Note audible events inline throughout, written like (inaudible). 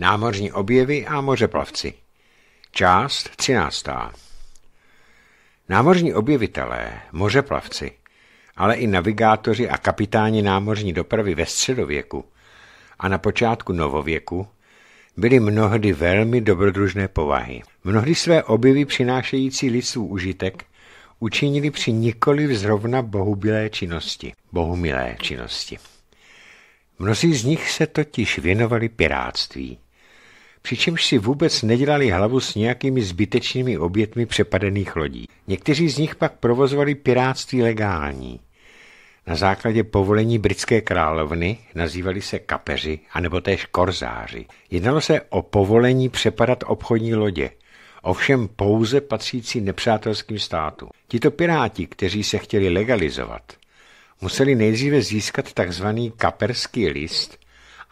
Námořní objevy a mořeplavci. Část 13. Námořní objevitelé, mořeplavci, ale i navigátoři a kapitáni námořní dopravy ve středověku a na počátku novověku byli mnohdy velmi dobrodružné povahy. Mnohdy své objevy přinášející lidstvu užitek učinili při nikoli zrovna bohubilé činnosti, bohumilé činnosti. Mnozí z nich se totiž věnovali piráctví přičemž si vůbec nedělali hlavu s nějakými zbytečnými obětmi přepadených lodí. Někteří z nich pak provozovali piráctví legální. Na základě povolení britské královny nazývali se kapeři anebo též korzáři. Jednalo se o povolení přepadat obchodní lodě, ovšem pouze patřící nepřátelským státu. Tito piráti, kteří se chtěli legalizovat, museli nejdříve získat tzv. kaperský list,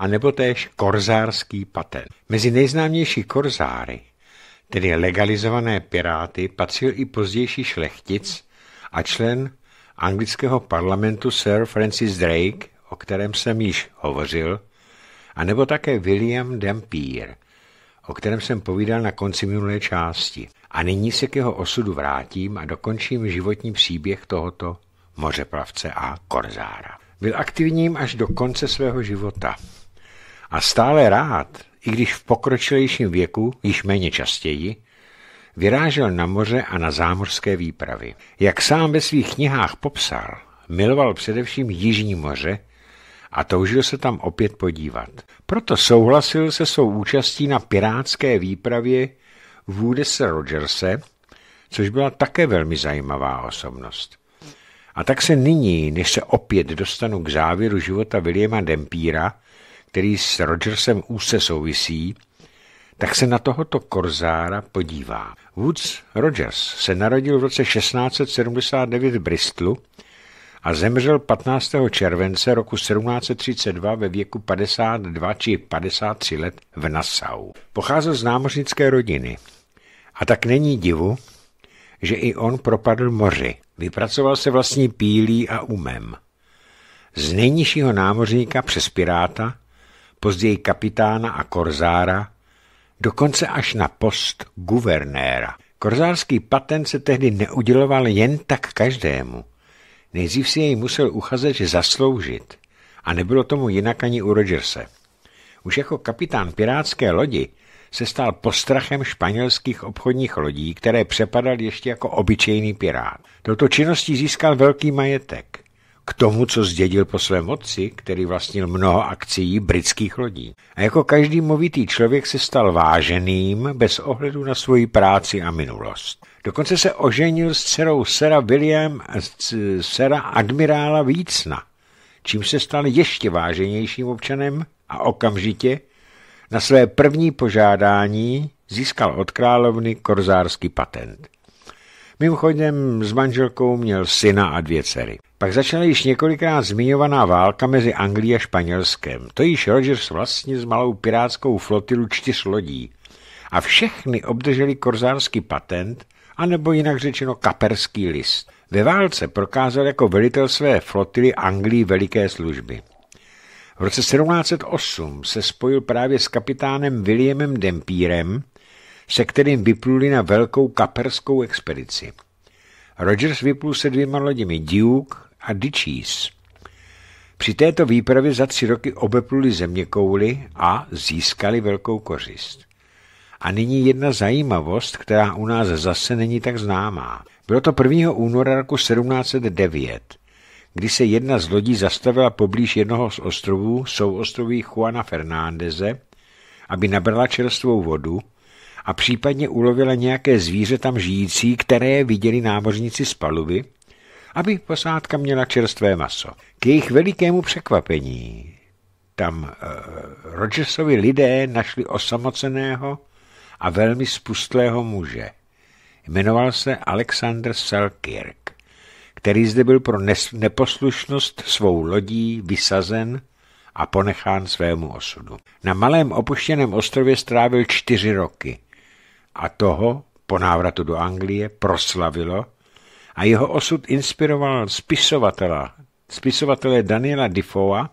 a nebo též korzárský patent. Mezi nejznámější korzáry, tedy legalizované piráty, patřil i pozdější šlechtic a člen anglického parlamentu Sir Francis Drake, o kterém jsem již hovořil, a nebo také William Dampier, o kterém jsem povídal na konci minulé části. A nyní se k jeho osudu vrátím a dokončím životní příběh tohoto mořeplavce a korzára. Byl aktivním až do konce svého života a stále rád, i když v pokročilejším věku, již méně častěji, vyrážel na moře a na zámořské výpravy. Jak sám ve svých knihách popsal, miloval především Jižní moře a toužil se tam opět podívat. Proto souhlasil se svou účastí na pirátské výpravě Woodese Rogerse, což byla také velmi zajímavá osobnost. A tak se nyní, než se opět dostanu k závěru života Williama Dempíra, který s Rogersem úse souvisí, tak se na tohoto korzára podívá. Woods Rogers se narodil v roce 1679 v Bristlu a zemřel 15. července roku 1732 ve věku 52 či 53 let v Nassau. Pocházel z námořnické rodiny a tak není divu, že i on propadl moři. Vypracoval se vlastní pílí a umem. Z nejnižšího námořníka přes piráta později kapitána a korzára, dokonce až na post guvernéra. Korzárský patent se tehdy neuděloval jen tak každému. Nejdřív si jej musel uchazeč zasloužit a nebylo tomu jinak ani u Rogerse. Už jako kapitán pirátské lodi se stal postrachem španělských obchodních lodí, které přepadal ještě jako obyčejný pirát. Toto činností získal velký majetek k tomu, co zdědil po svém otci, který vlastnil mnoho akcií britských lodí. A jako každý movitý člověk se stal váženým bez ohledu na svoji práci a minulost. Dokonce se oženil s dcerou Sera William, Sera admirála Vícna, čím se stal ještě váženějším občanem a okamžitě na své první požádání získal od královny korzářský patent. Mimochodem s manželkou měl syna a dvě dcery. Pak začala již několikrát zmiňovaná válka mezi Anglií a Španělskem. To již Rogers vlastně s malou pirátskou flotilu čtyř lodí. A všechny obdrželi korzářský patent, anebo jinak řečeno kaperský list. Ve válce prokázal jako velitel své flotily Anglii veliké služby. V roce 1708 se spojil právě s kapitánem Williamem Dempírem, se kterým vypluli na velkou kaperskou expedici. Rogers vyplul se dvěma loděmi Duke a Dickies. Při této výpravě za tři roky obepluli země kouly a získali velkou kořist. A nyní jedna zajímavost, která u nás zase není tak známá. Bylo to 1. února roku 1709, kdy se jedna z lodí zastavila poblíž jednoho z ostrovů, souostroví Juana Fernándeze, aby nabrala čerstvou vodu a případně ulovila nějaké zvíře tam žijící, které viděli námořníci z paluby, aby posádka měla čerstvé maso. K jejich velikému překvapení tam uh, eh, Rogersovi lidé našli osamoceného a velmi spustlého muže. Jmenoval se Alexander Selkirk, který zde byl pro neposlušnost svou lodí vysazen a ponechán svému osudu. Na malém opuštěném ostrově strávil čtyři roky a toho po návratu do Anglie proslavilo a jeho osud inspiroval spisovatela, spisovatele Daniela Defoea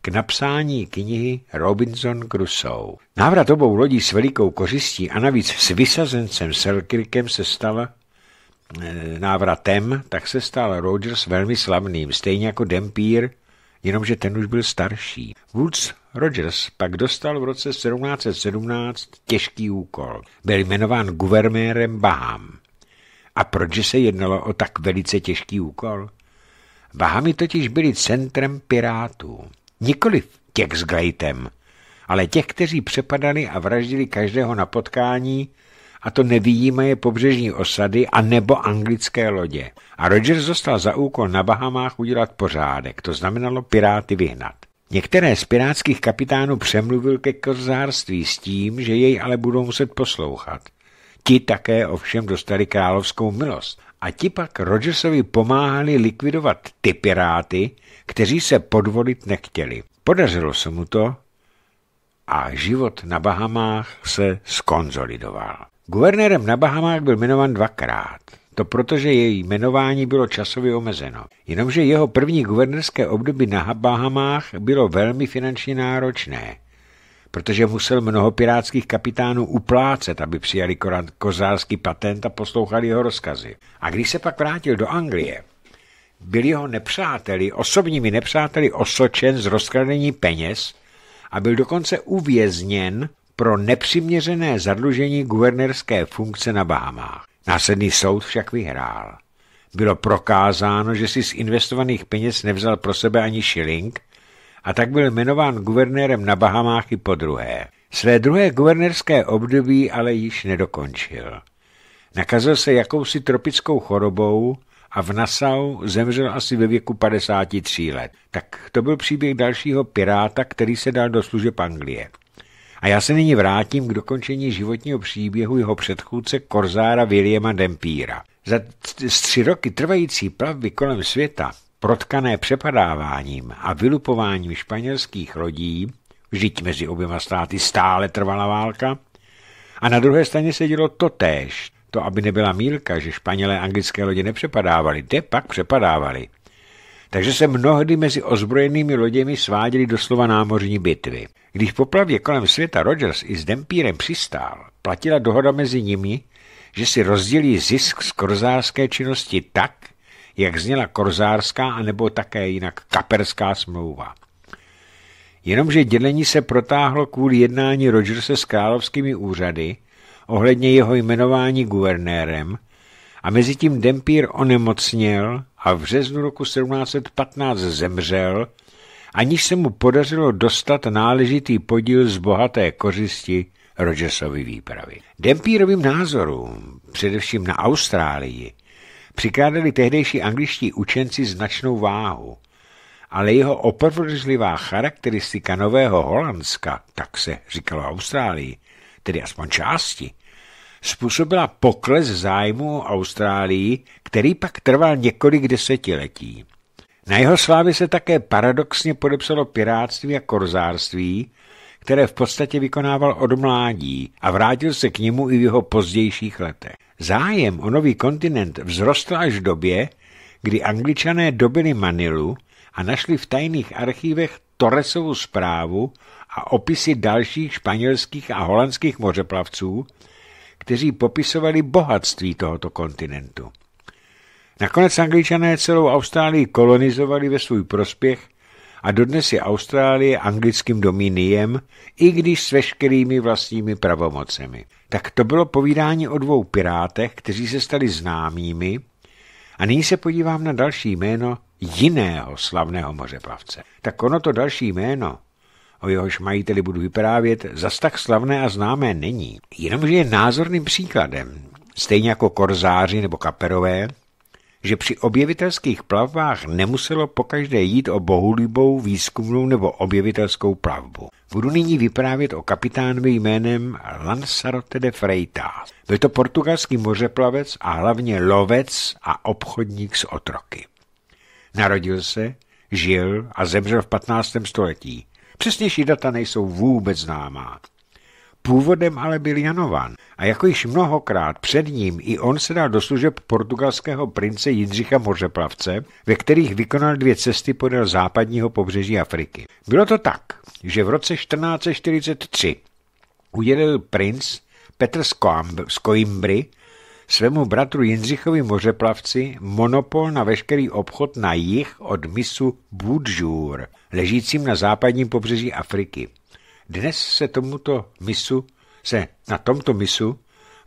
k napsání knihy Robinson Crusoe. Návrat obou lodí s velikou kořistí a navíc s vysazencem Selkirkem se stal eh, návratem, tak se stal Rogers velmi slavným, stejně jako Dempír, jenomže ten už byl starší. Woods Rogers pak dostal v roce 1717 těžký úkol. Byl jmenován guvernérem Baham. A proč se jednalo o tak velice těžký úkol? Bahamy totiž byly centrem pirátů. Nikoli těch s Glejtem, ale těch, kteří přepadali a vraždili každého na potkání, a to nevýjíme je pobřežní osady a nebo anglické lodě. A Rogers dostal za úkol na Bahamách udělat pořádek, to znamenalo piráty vyhnat. Některé z pirátských kapitánů přemluvil ke korzárství s tím, že jej ale budou muset poslouchat. Ti také ovšem dostali královskou milost a ti pak Rogersovi pomáhali likvidovat ty piráty, kteří se podvolit nechtěli. Podařilo se mu to a život na Bahamách se skonzolidoval. Guvernérem na Bahamách byl jmenovan dvakrát. To protože její jmenování bylo časově omezeno. Jenomže jeho první guvernérské období na Bahamách bylo velmi finančně náročné, protože musel mnoho pirátských kapitánů uplácet, aby přijali kozářský patent a poslouchali jeho rozkazy. A když se pak vrátil do Anglie, byl jeho nepřáteli, osobními nepřáteli osočen z rozkradení peněz a byl dokonce uvězněn pro nepřiměřené zadlužení guvernérské funkce na Bahamách. Následný soud však vyhrál. Bylo prokázáno, že si z investovaných peněz nevzal pro sebe ani šiling a tak byl jmenován guvernérem na Bahamách i po druhé. Své druhé guvernérské období ale již nedokončil. Nakazil se jakousi tropickou chorobou a v Nassau zemřel asi ve věku 53 let. Tak to byl příběh dalšího piráta, který se dal do služeb Anglie. A já se nyní vrátím k dokončení životního příběhu jeho předchůdce korzára Williama Dempíra. Za tři roky trvající plavby kolem světa, protkané přepadáváním a vylupováním španělských lodí, vždyť mezi oběma státy stále trvala válka, a na druhé straně se dělo též, to, aby nebyla mílka, že Španělé anglické lodě nepřepadávali, kde pak přepadávali takže se mnohdy mezi ozbrojenými loděmi sváděly doslova námořní bitvy. Když po plavě kolem světa Rogers i s Dempírem přistál, platila dohoda mezi nimi, že si rozdělí zisk z korzářské činnosti tak, jak zněla korzářská anebo také jinak kaperská smlouva. Jenomže dělení se protáhlo kvůli jednání Rogerse s královskými úřady ohledně jeho jmenování guvernérem a mezi tím Dempír onemocněl a v březnu roku 1715 zemřel, aniž se mu podařilo dostat náležitý podíl z bohaté kořisti Rogersovy výpravy. Dempírovým názorům, především na Austrálii, přikládali tehdejší angličtí učenci značnou váhu, ale jeho opravdlivá charakteristika Nového Holandska, tak se říkalo Austrálii, tedy aspoň části, způsobila pokles zájmu o Austrálii, který pak trval několik desetiletí. Na jeho slávě se také paradoxně podepsalo piráctví a korzárství, které v podstatě vykonával od mládí a vrátil se k němu i v jeho pozdějších letech. Zájem o nový kontinent vzrostl až v době, kdy angličané dobili Manilu a našli v tajných archívech Torresovu zprávu a opisy dalších španělských a holandských mořeplavců, kteří popisovali bohatství tohoto kontinentu. Nakonec angličané celou Austrálii kolonizovali ve svůj prospěch a dodnes je Austrálie anglickým dominiem, i když s veškerými vlastními pravomocemi. Tak to bylo povídání o dvou pirátech, kteří se stali známými a nyní se podívám na další jméno jiného slavného mořeplavce. Tak ono to další jméno o jehož majiteli budu vyprávět, zas tak slavné a známé není. Jenomže je názorným příkladem, stejně jako korzáři nebo kaperové, že při objevitelských plavbách nemuselo pokaždé jít o bohulibou, výzkumnou nebo objevitelskou plavbu. Budu nyní vyprávět o kapitánovi jménem Lanzarote de Freitas. Byl to portugalský mořeplavec a hlavně lovec a obchodník s otroky. Narodil se, žil a zemřel v 15. století. Přesnější data nejsou vůbec známá. Původem ale byl Janovan a jako již mnohokrát před ním i on se dal do služeb portugalského prince Jindřicha Mořeplavce, ve kterých vykonal dvě cesty podél západního pobřeží Afriky. Bylo to tak, že v roce 1443 udělil princ Petr z Coimbry svému bratru Jindřichovi Mořeplavci monopol na veškerý obchod na jih od misu Budžur, ležícím na západním pobřeží Afriky. Dnes se tomuto misu, se na tomto misu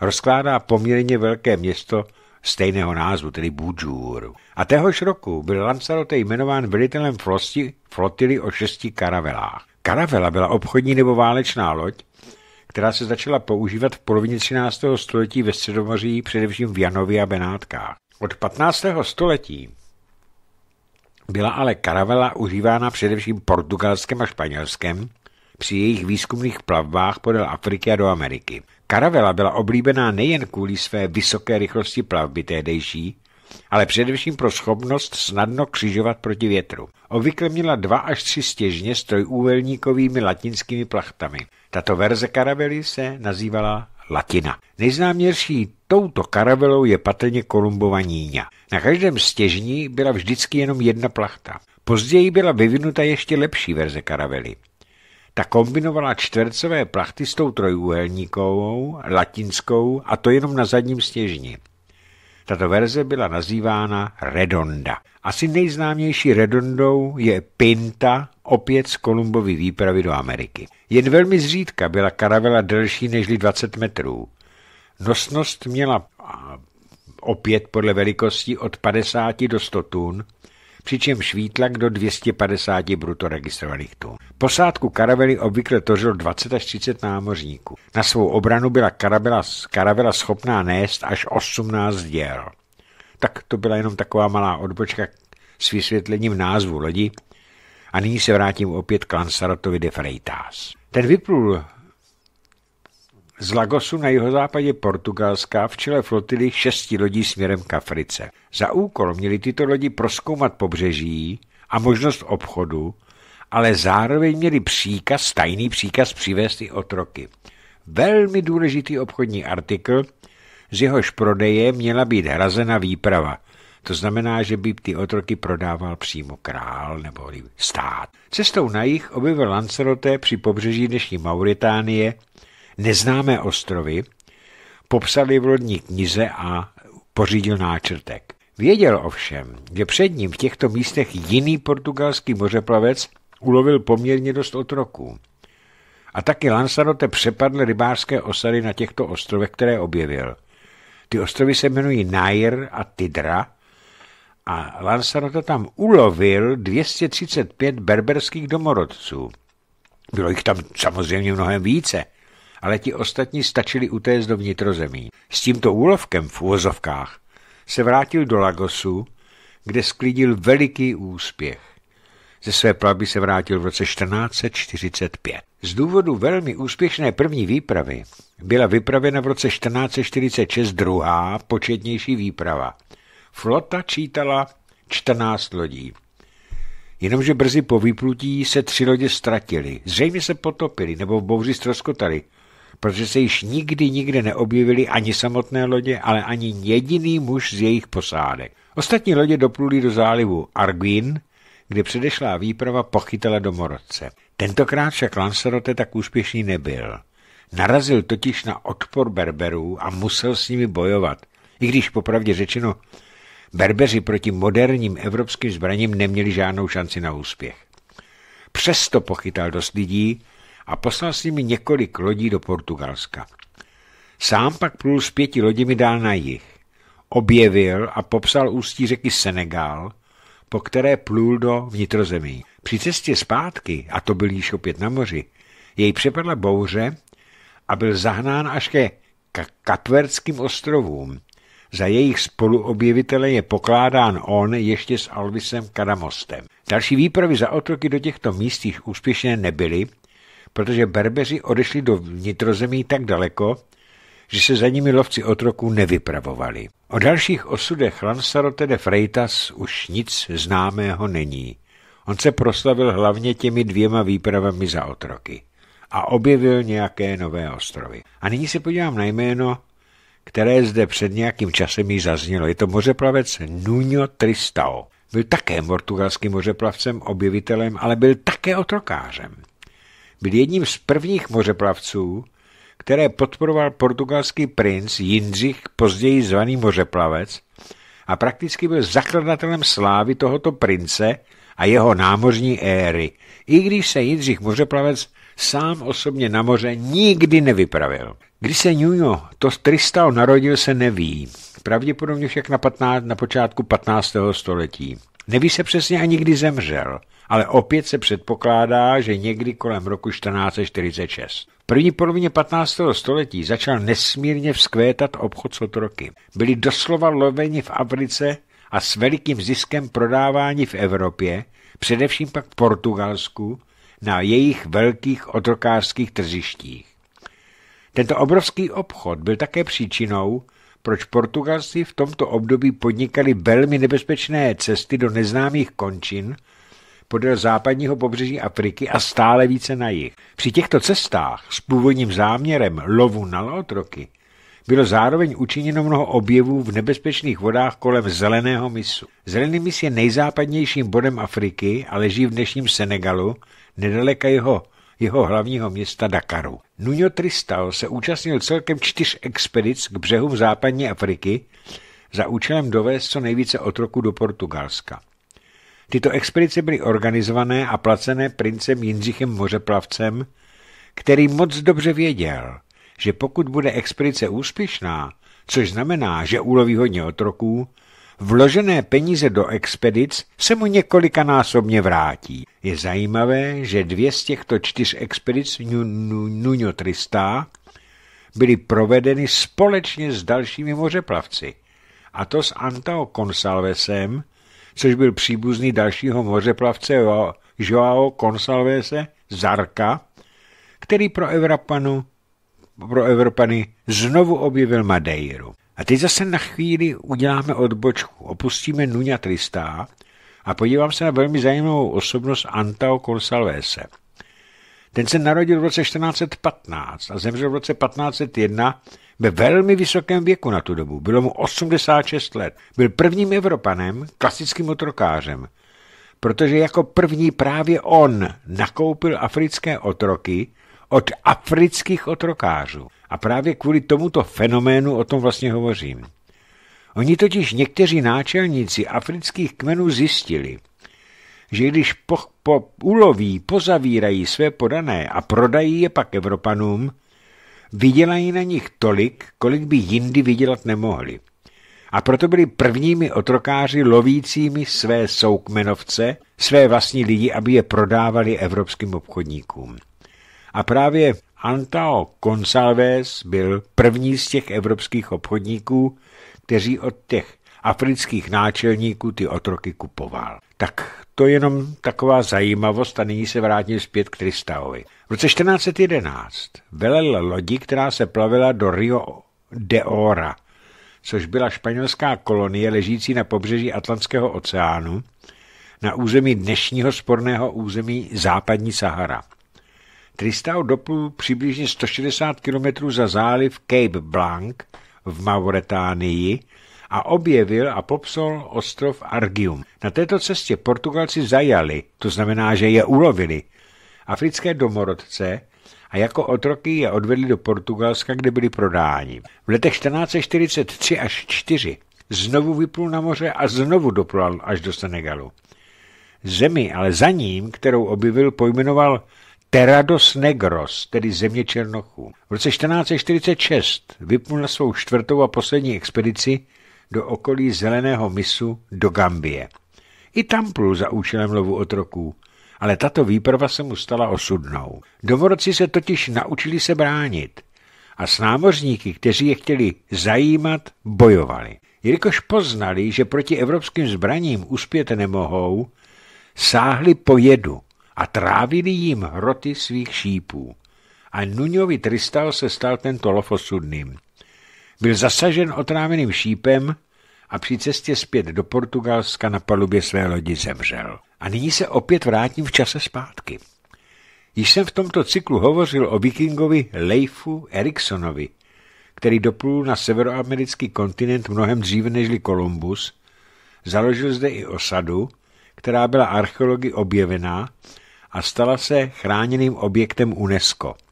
rozkládá poměrně velké město stejného názvu, tedy Budžur. A téhož roku byl Lanzarote jmenován velitelem flosti, flotily o šesti karavelách. Karavela byla obchodní nebo válečná loď, která se začala používat v polovině 13. století ve Středomoří, především v Janově a Benátkách. Od 15. století byla ale karavela užívána především portugalském a španělském při jejich výzkumných plavbách podél Afriky a do Ameriky. Karavela byla oblíbená nejen kvůli své vysoké rychlosti plavby tédejší, ale především pro schopnost snadno křižovat proti větru. Obvykle měla dva až tři stěžně s trojúvelníkovými latinskými plachtami. Tato verze karavely se nazývala latina. Nejznámější touto karavelou je patrně Kolumbova níňa. Na každém stěžní byla vždycky jenom jedna plachta. Později byla vyvinuta ještě lepší verze karavely. Ta kombinovala čtvercové plachty s tou trojúhelníkovou, latinskou a to jenom na zadním stěžni. Tato verze byla nazývána redonda. Asi nejznámější redondou je Pinta, opět z Kolumbovy výpravy do Ameriky. Jen velmi zřídka byla karavela delší než 20 metrů. Nosnost měla opět podle velikosti od 50 do 100 tun přičemž výtlak do 250 bruto registrovaných tun. Posádku karavely obvykle tořil 20 až 30 námořníků. Na svou obranu byla karavela, karavela schopná nést až 18 děl. Tak to byla jenom taková malá odbočka s vysvětlením názvu lodi, a nyní se vrátím opět k Lansarotovi de Freitas. Ten vyplul z Lagosu na jihozápadě Portugalska v čele flotily šesti lodí směrem k Africe. Za úkol měli tyto lodi proskoumat pobřeží a možnost obchodu, ale zároveň měli příkaz, tajný příkaz přivést i otroky. Velmi důležitý obchodní artikl, z jehož prodeje měla být hrazena výprava. To znamená, že by ty otroky prodával přímo král nebo stát. Cestou na jich objevil Lancerote při pobřeží dnešní Mauritánie neznámé ostrovy, popsali v lodní knize a pořídil náčrtek. Věděl ovšem, že před ním v těchto místech jiný portugalský mořeplavec ulovil poměrně dost otroků. A taky Lanzarote přepadl rybářské osady na těchto ostrovech, které objevil. Ty ostrovy se jmenují Nair a Tidra a Lanzarote tam ulovil 235 berberských domorodců. Bylo jich tam samozřejmě mnohem více – ale ti ostatní stačili utéct do vnitrozemí. S tímto úlovkem v uvozovkách se vrátil do Lagosu, kde sklidil veliký úspěch. Ze své plavby se vrátil v roce 1445. Z důvodu velmi úspěšné první výpravy byla vypravena v roce 1446 druhá početnější výprava. Flota čítala 14 lodí. Jenomže brzy po vyplutí se tři lodě ztratily. Zřejmě se potopily nebo v bouři stroskotaly protože se již nikdy nikde neobjevily ani samotné lodě, ale ani jediný muž z jejich posádek. Ostatní lodě dopluly do zálivu Arguin, kde předešlá výprava pochytala domorodce. Tentokrát však lanserote tak úspěšný nebyl. Narazil totiž na odpor Berberů a musel s nimi bojovat. I když popravdě řečeno, Berbeři proti moderním evropským zbraním neměli žádnou šanci na úspěch. Přesto pochytal dost lidí, a poslal s nimi několik lodí do Portugalska. Sám pak plul s pěti loděmi dál na jih. Objevil a popsal ústí řeky Senegal, po které plul do vnitrozemí. Při cestě zpátky, a to byl již opět na moři, jej přepadla bouře a byl zahnán až ke Kapverdským ostrovům. Za jejich spoluobjevitele je pokládán on ještě s Alvisem Kadamostem. Další výpravy za otroky do těchto míst již úspěšně nebyly protože Berbeři odešli do vnitrozemí tak daleko, že se za nimi lovci otroků nevypravovali. O dalších osudech Lansarote de Freitas už nic známého není. On se proslavil hlavně těmi dvěma výpravami za otroky a objevil nějaké nové ostrovy. A nyní se podívám na jméno, které zde před nějakým časem jí zaznělo. Je to mořeplavec Nuno Tristao. Byl také portugalským mořeplavcem, objevitelem, ale byl také otrokářem byl jedním z prvních mořeplavců, které podporoval portugalský princ Jindřich, později zvaný mořeplavec, a prakticky byl zakladatelem slávy tohoto prince a jeho námořní éry, i když se Jindřich mořeplavec sám osobně na moře nikdy nevypravil. kdy se Nuno Tristal narodil, se neví. Pravděpodobně však na, 15, na počátku 15. století. Neví se přesně ani kdy zemřel ale opět se předpokládá, že někdy kolem roku 1446. V první polovině 15. století začal nesmírně vzkvétat obchod s otroky. Byli doslova loveni v Africe a s velikým ziskem prodávání v Evropě, především pak v Portugalsku, na jejich velkých otrokářských tržištích. Tento obrovský obchod byl také příčinou, proč Portugalci v tomto období podnikali velmi nebezpečné cesty do neznámých končin podél západního pobřeží Afriky a stále více na jih. Při těchto cestách s původním záměrem lovu na lotroky bylo zároveň učiněno mnoho objevů v nebezpečných vodách kolem Zeleného misu. Zelený mis je nejzápadnějším bodem Afriky a leží v dnešním Senegalu, nedaleka jeho, jeho hlavního města Dakaru. Nuno Tristal se účastnil celkem čtyř expedic k břehům západní Afriky za účelem dovést co nejvíce otroku do Portugalska. Tyto expedice byly organizované a placené princem Jindřichem Mořeplavcem, který moc dobře věděl, že pokud bude expedice úspěšná, což znamená, že uloví hodně otroků, vložené peníze do expedic se mu několikanásobně vrátí. Je zajímavé, že dvě z těchto čtyř expedic Nuno Tristá byly provedeny společně s dalšími mořeplavci, a to s Antao Consalvesem, což byl příbuzný dalšího mořeplavce Joao Consalvese Zarka, který pro Evropanu pro Evropany znovu objevil Madeiru. A teď zase na chvíli uděláme odbočku, opustíme Nuňa Tristá a podívám se na velmi zajímavou osobnost Antao Consalvese. Ten se narodil v roce 1415 a zemřel v roce 1501 ve velmi vysokém věku na tu dobu. Bylo mu 86 let. Byl prvním Evropanem, klasickým otrokářem, protože jako první právě on nakoupil africké otroky od afrických otrokářů. A právě kvůli tomuto fenoménu o tom vlastně hovořím. Oni totiž někteří náčelníci afrických kmenů zjistili, že když po, po uloví pozavírají své podané a prodají je pak Evropanům, vydělají na nich tolik, kolik by jindy vydělat nemohli. A proto byli prvními otrokáři lovícími své soukmenovce, své vlastní lidi, aby je prodávali evropským obchodníkům. A právě Antao Consalves byl první z těch evropských obchodníků, kteří od těch afrických náčelníků ty otroky kupoval. Tak to je jenom taková zajímavost a nyní se vrátím zpět k Tristaovi. V roce 1411 velel lodi, která se plavila do Rio de Ora, což byla španělská kolonie ležící na pobřeží Atlantského oceánu, na území dnešního sporného území Západní Sahara. Tristao doplul přibližně 160 km za záliv Cape Blanc v Mauretánii a objevil a popsal ostrov Argium. Na této cestě Portugalci zajali, to znamená, že je ulovili, africké domorodce a jako otroky je odvedli do Portugalska, kde byli prodáni. V letech 1443 až 4 znovu vyplul na moře a znovu doplal až do Senegalu. Zemi, ale za ním, kterou objevil, pojmenoval Terados Negros, tedy země Černochů. V roce 1446 vypnul na svou čtvrtou a poslední expedici do okolí Zeleného misu do Gambie. I tam plul za účelem lovu otroků, ale tato výprava se mu stala osudnou. Domorodci se totiž naučili se bránit a s námořníky, kteří je chtěli zajímat, bojovali. Jelikož poznali, že proti evropským zbraním uspět nemohou, sáhli po jedu a trávili jim hroty svých šípů. A Nuňovi Tristal se stal tento lov osudným byl zasažen otráveným šípem a při cestě zpět do Portugalska na palubě své lodi zemřel. A nyní se opět vrátím v čase zpátky. Již jsem v tomto cyklu hovořil o vikingovi Leifu Eriksonovi, který doplul na severoamerický kontinent mnohem dříve nežli Kolumbus, založil zde i osadu, která byla archeologi objevená a stala se chráněným objektem UNESCO –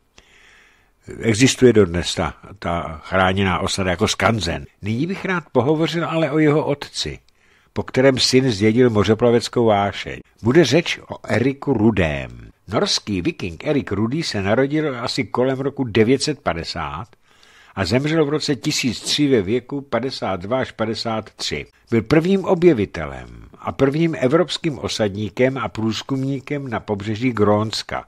Existuje dodnes ta, ta chráněná osada jako skanzen. Nyní bych rád pohovořil ale o jeho otci, po kterém syn zjedil mořeplaveckou vášeň. Bude řeč o Eriku Rudém. Norský viking Erik Rudý se narodil asi kolem roku 950 a zemřel v roce 1003 ve věku 52 až 53. Byl prvním objevitelem a prvním evropským osadníkem a průzkumníkem na pobřeží Grónska.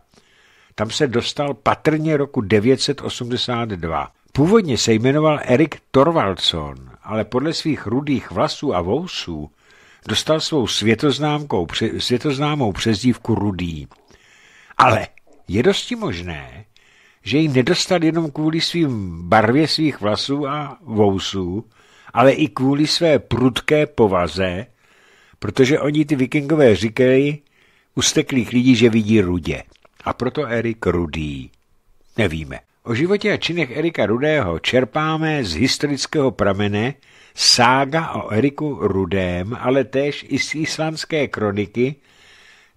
Tam se dostal patrně roku 982. Původně se jmenoval Erik Torvaldson, ale podle svých rudých vlasů a vousů dostal svou světoznámkou, světoznámou přezdívku Rudý. Ale je dosti možné, že ji nedostal jenom kvůli svým barvě svých vlasů a vousů, ale i kvůli své prudké povaze, protože oni ty vikingové říkají usteklých lidí, že vidí rudě a proto Erik Rudý. Nevíme. O životě a činech Erika Rudého čerpáme z historického pramene sága o Eriku Rudém, ale též i z islandské kroniky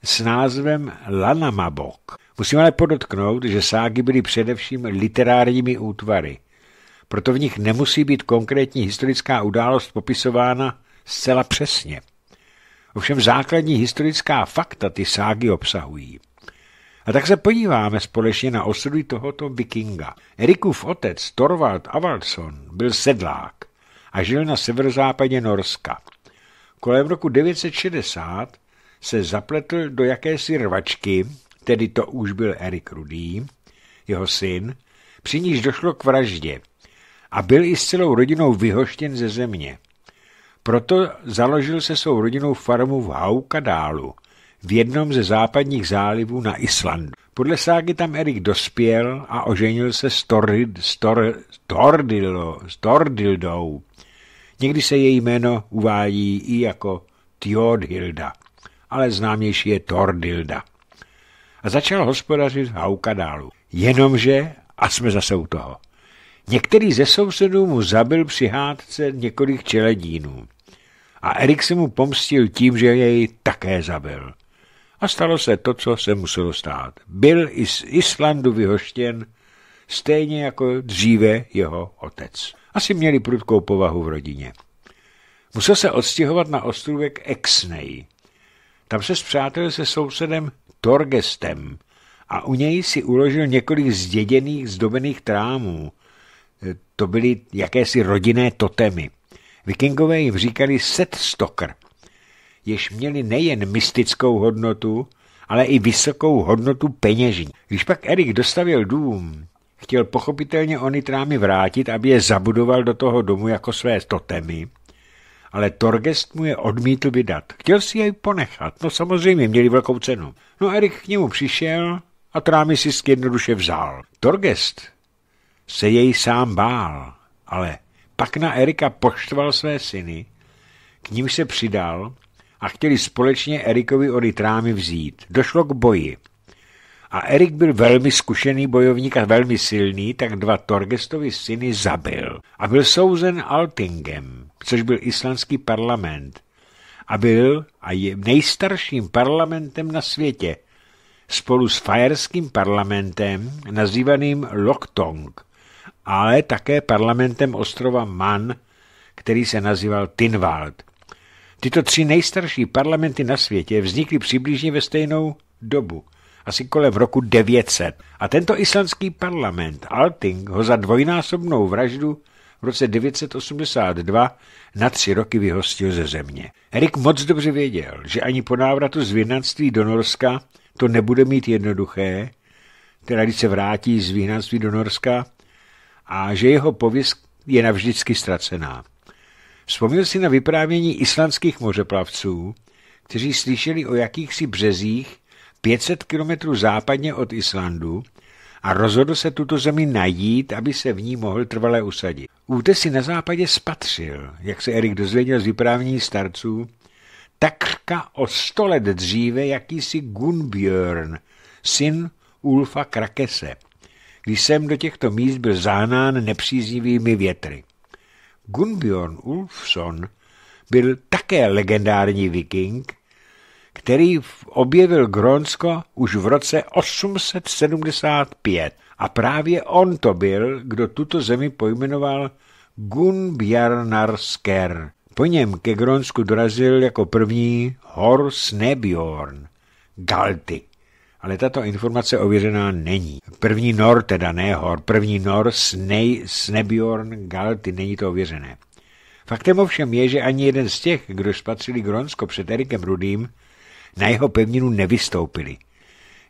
s názvem Lanamabok. Musím ale podotknout, že ságy byly především literárními útvary. Proto v nich nemusí být konkrétní historická událost popisována zcela přesně. Ovšem základní historická fakta ty ságy obsahují. A tak se podíváme společně na osudu tohoto vikinga. Erikův otec Thorvald Avaldsson byl sedlák a žil na severozápadě Norska. Kolem roku 960 se zapletl do jakési rvačky, tedy to už byl Erik Rudý, jeho syn, při níž došlo k vraždě a byl i s celou rodinou vyhoštěn ze země. Proto založil se svou rodinou farmu v Haukadálu, v jednom ze západních zálivů na Islandu. Podle ságy tam Erik dospěl a oženil se s, Torrid, Tordilo, Tordildou. Někdy se její jméno uvádí i jako Tjodhilda, ale známější je Tordilda. A začal hospodařit Haukadálu. Jenomže, a jsme zase u toho, některý ze sousedů mu zabil při hádce několik čeledínů. A Erik se mu pomstil tím, že jej také zabil. A stalo se to, co se muselo stát. Byl i z Islandu vyhoštěn, stejně jako dříve jeho otec. Asi měli prudkou povahu v rodině. Musel se odstěhovat na ostrůvek Exnej. Tam se zpřátel se sousedem Torgestem a u něj si uložil několik zděděných zdobených trámů. E, to byly jakési rodinné totemy. Vikingové jim říkali setstokr jež měly nejen mystickou hodnotu, ale i vysokou hodnotu peněžní. Když pak Erik dostavil dům, chtěl pochopitelně oni trámy vrátit, aby je zabudoval do toho domu jako své totemy, ale Torgest mu je odmítl vydat. Chtěl si jej ponechat, no samozřejmě měli velkou cenu. No Erik k němu přišel a trámy si jednoduše vzal. Torgest se jej sám bál, ale pak na Erika poštval své syny, k ním se přidal a chtěli společně Erikovi od trámy vzít. Došlo k boji. A Erik byl velmi zkušený bojovník a velmi silný, tak dva Torgestovi syny zabil. A byl souzen Altingem, což byl islandský parlament. A byl a je nejstarším parlamentem na světě, spolu s fajerským parlamentem, nazývaným Loktong, ale také parlamentem ostrova Man, který se nazýval Tinwald. Tyto tři nejstarší parlamenty na světě vznikly přibližně ve stejnou dobu, asi kolem roku 900. A tento islandský parlament, Alting, ho za dvojnásobnou vraždu v roce 982 na tři roky vyhostil ze země. Erik moc dobře věděl, že ani po návratu z vyhnanství do Norska to nebude mít jednoduché, teda když se vrátí z vyhnanství do Norska, a že jeho pověst je navždycky ztracená. Vzpomněl si na vyprávění islandských mořeplavců, kteří slyšeli o jakýchsi březích 500 kilometrů západně od Islandu a rozhodl se tuto zemi najít, aby se v ní mohl trvale usadit. Úte si na západě spatřil, jak se Erik dozvěděl z vyprávění starců, takřka o sto let dříve jakýsi Gunbjörn, syn Ulfa Krakese, když jsem do těchto míst byl zánán nepříznivými větry. Gunbjorn Ulfson byl také legendární viking, který objevil Grónsko už v roce 875. A právě on to byl, kdo tuto zemi pojmenoval Gunbjarnarsker. Po něm ke Grónsku dorazil jako první Hor Snebjorn, Galtik ale tato informace ověřená není. První Nor, teda ne Hor, první Nor Snej, Snebjorn Galty, není to ověřené. Faktem ovšem je, že ani jeden z těch, kdo spatřili Gronsko před Erikem Rudým, na jeho pevninu nevystoupili.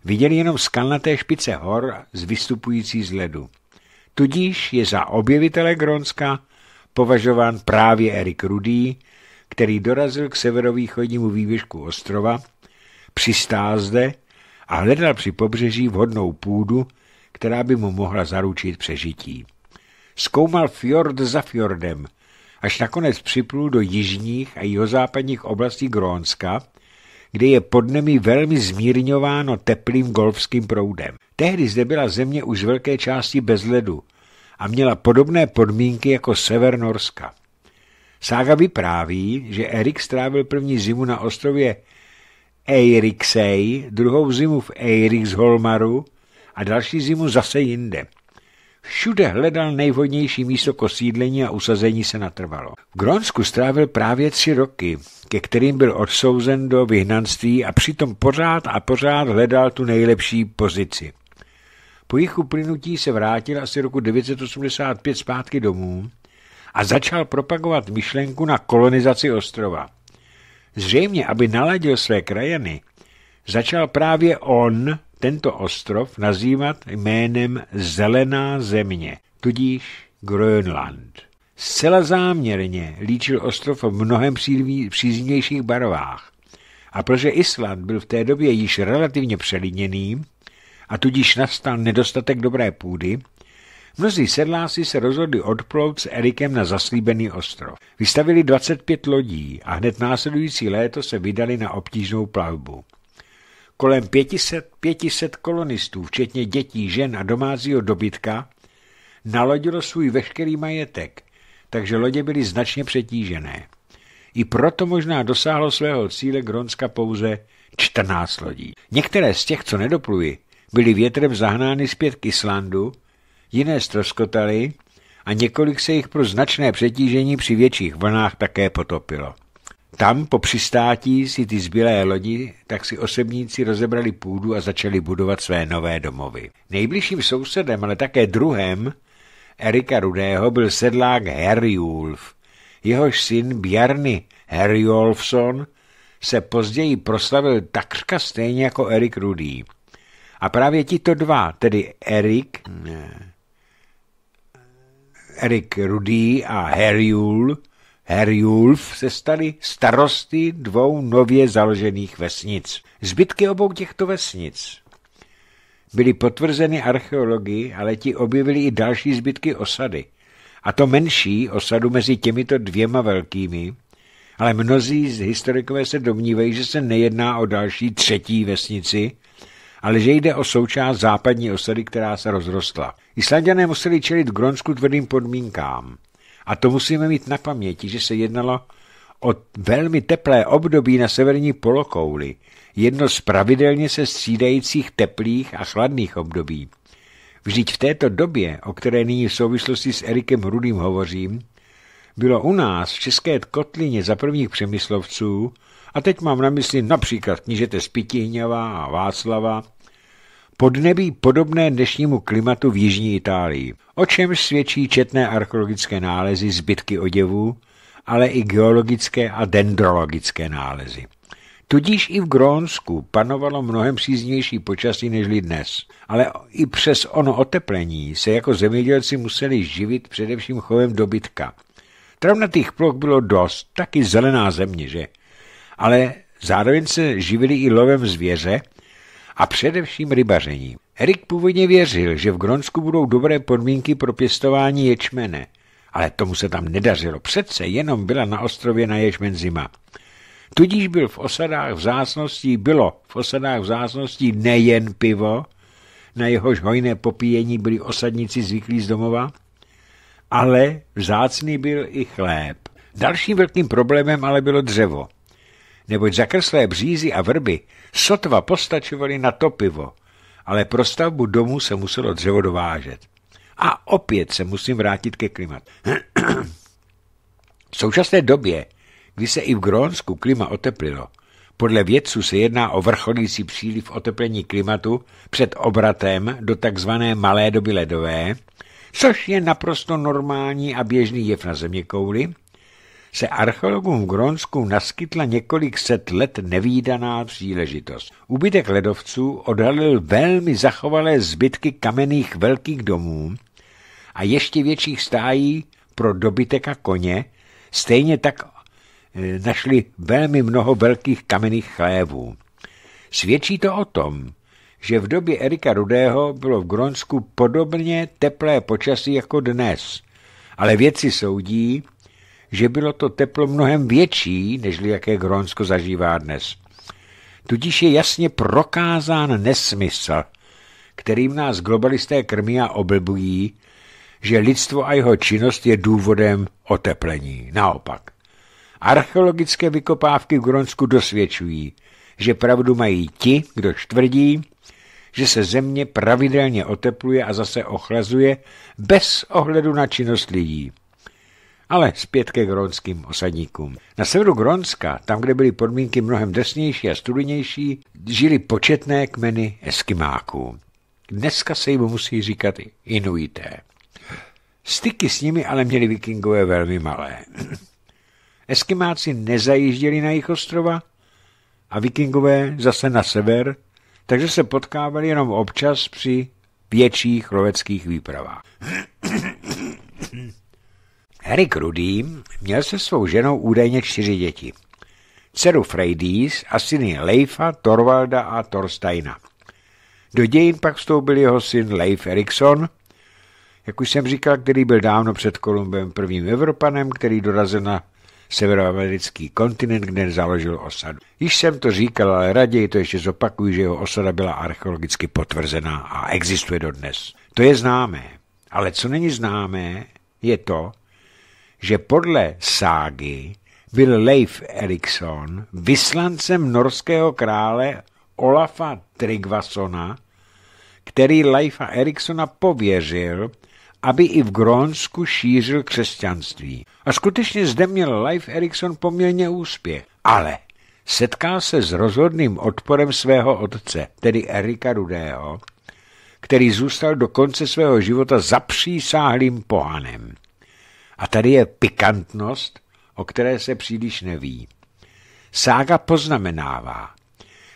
Viděli jenom skalnaté špice hor z vystupující z ledu. Tudíž je za objevitele Gronska považován právě Erik Rudý, který dorazil k severovýchodnímu výběžku ostrova, přistál zde a hledal při pobřeží vhodnou půdu, která by mu mohla zaručit přežití. Zkoumal fjord za fjordem, až nakonec připlul do jižních a jihozápadních oblastí Grónska, kde je podnemí velmi zmírňováno teplým golfským proudem. Tehdy zde byla země už z velké části bez ledu a měla podobné podmínky jako sever Norska. Sága vypráví, že Erik strávil první zimu na ostrově Eiriksej, druhou zimu v Eiriksholmaru a další zimu zase jinde. Všude hledal nejvhodnější místo k osídlení a usazení se natrvalo. V Gronsku strávil právě tři roky, ke kterým byl odsouzen do vyhnanství a přitom pořád a pořád hledal tu nejlepší pozici. Po jejich uplynutí se vrátil asi roku 985 zpátky domů a začal propagovat myšlenku na kolonizaci ostrova – Zřejmě, aby naladil své krajany, začal právě on tento ostrov nazývat jménem Zelená země, tudíž Grönland. Zcela záměrně líčil ostrov v mnohem příznějších barvách. A protože Island byl v té době již relativně přelidněný, a tudíž nastal nedostatek dobré půdy, Mnozí sedláci se rozhodli odplout s Erikem na zaslíbený ostrov. Vystavili 25 lodí a hned následující léto se vydali na obtížnou plavbu. Kolem 500, 500 kolonistů, včetně dětí, žen a domácího dobytka, nalodilo svůj veškerý majetek, takže lodě byly značně přetížené. I proto možná dosáhlo svého cíle Gronska pouze 14 lodí. Některé z těch, co nedopluli, byly větrem zahnány zpět k Islandu, jiné stroskotaly a několik se jich pro značné přetížení při větších vlnách také potopilo. Tam po přistátí si ty zbylé lodi, tak si osobníci rozebrali půdu a začali budovat své nové domovy. Nejbližším sousedem, ale také druhém, Erika Rudého byl sedlák Wolf. Jehož syn Bjarni Herjolfsson se později proslavil takřka stejně jako Erik Rudý. A právě tito dva, tedy Erik... Erik Rudý a Herjul, Herjulf se stali starosty dvou nově založených vesnic. Zbytky obou těchto vesnic byly potvrzeny archeology, ale ti objevili i další zbytky osady. A to menší osadu mezi těmito dvěma velkými, ale mnozí z historikové se domnívají, že se nejedná o další třetí vesnici, ale že jde o součást západní osady, která se rozrostla. Islanděné museli čelit Gronsku tvrdým podmínkám. A to musíme mít na paměti, že se jednalo o velmi teplé období na severní polokouli, jedno z pravidelně se střídajících teplých a chladných období. Vždyť v této době, o které nyní v souvislosti s Erikem Rudým hovořím, bylo u nás v České kotlině za prvních přemyslovců a teď mám na mysli například knížete Spitíňová a Václava, podnebí podobné dnešnímu klimatu v jižní Itálii, o čem svědčí četné archeologické nálezy, zbytky oděvů, ale i geologické a dendrologické nálezy. Tudíž i v Grónsku panovalo mnohem příznější počasí než dnes, ale i přes ono oteplení se jako zemědělci museli živit především chovem dobytka. Travnatých ploch bylo dost, taky zelená země, že? ale zároveň se živili i lovem zvěře a především rybařením. Erik původně věřil, že v Gronsku budou dobré podmínky pro pěstování ječmene, ale tomu se tam nedařilo. Přece jenom byla na ostrově na ječmen zima. Tudíž byl v osadách v zásnosti bylo v osadách v zásnosti nejen pivo, na jehož hojné popíjení byli osadníci zvyklí z domova, ale vzácný byl i chléb. Dalším velkým problémem ale bylo dřevo neboť zakrslé břízy a vrby sotva postačovaly na to pivo, ale pro stavbu domu se muselo dřevo dovážet. A opět se musím vrátit ke klimatu. v současné době, kdy se i v Grónsku klima oteplilo, podle vědců se jedná o vrcholící příliv oteplení klimatu před obratem do takzvané malé doby ledové, což je naprosto normální a běžný jev na zeměkouli, se archeologům v Gronsku naskytla několik set let nevýdaná příležitost. Ubytek ledovců odhalil velmi zachovalé zbytky kamenných velkých domů a ještě větších stájí pro dobytek a koně, stejně tak eh, našli velmi mnoho velkých kamenných chlévů. Svědčí to o tom, že v době Erika Rudého bylo v Gronsku podobně teplé počasí jako dnes, ale věci soudí, že bylo to teplo mnohem větší, než jaké Grónsko zažívá dnes. Tudíž je jasně prokázán nesmysl, kterým nás globalisté krmí a oblbují, že lidstvo a jeho činnost je důvodem oteplení. Naopak. Archeologické vykopávky v Grónsku dosvědčují, že pravdu mají ti, kdo tvrdí, že se země pravidelně otepluje a zase ochlazuje bez ohledu na činnost lidí. Ale zpět ke grónským osadníkům. Na severu Grónska, tam, kde byly podmínky mnohem desnější a studenější, žili početné kmeny eskimáků. Dneska se jim musí říkat inuité. Styky s nimi ale měli vikingové velmi malé. (clears throat) Eskimáci nezajížděli na jejich ostrova a vikingové zase na sever, takže se potkávali jenom občas při větších loveckých výpravách. (clears throat) Erik Rudý měl se svou ženou údajně čtyři děti. Dceru Freydís a syny Leifa, Torvalda a Torsteina. Do dějin pak vstoupil jeho syn Leif Erikson, jak už jsem říkal, který byl dávno před Kolumbem prvním Evropanem, který dorazil na severoamerický kontinent, kde založil osadu. Již jsem to říkal, ale raději to ještě zopakuju, že jeho osada byla archeologicky potvrzená a existuje dodnes. To je známé, ale co není známé, je to, že podle ságy byl Leif Erikson vyslancem norského krále Olafa Tryggvasona, který Leifa Eriksona pověřil, aby i v Grónsku šířil křesťanství. A skutečně zde měl Leif Erikson poměrně úspěch. Ale setkal se s rozhodným odporem svého otce, tedy Erika Rudého, který zůstal do konce svého života zapřísáhlým pohanem. A tady je pikantnost, o které se příliš neví. Sága poznamenává,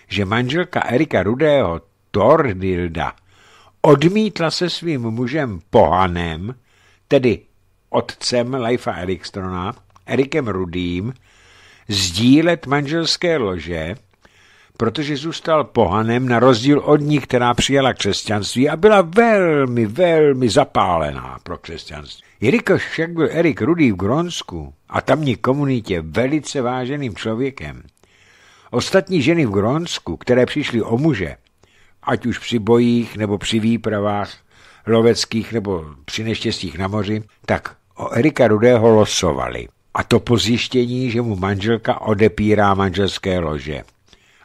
že manželka Erika Rudého, Tordilda, odmítla se svým mužem Pohanem, tedy otcem Leifa Erikstrona, Erikem Rudým, sdílet manželské lože, protože zůstal pohanem na rozdíl od ní, která přijala křesťanství a byla velmi, velmi zapálená pro křesťanství. Jelikož však byl Erik Rudý v Gronsku a tamní komunitě velice váženým člověkem, ostatní ženy v Gronsku, které přišly o muže, ať už při bojích nebo při výpravách, loveckých nebo při neštěstích na moři, tak o Erika Rudého losovali. A to po zjištění, že mu manželka odepírá manželské lože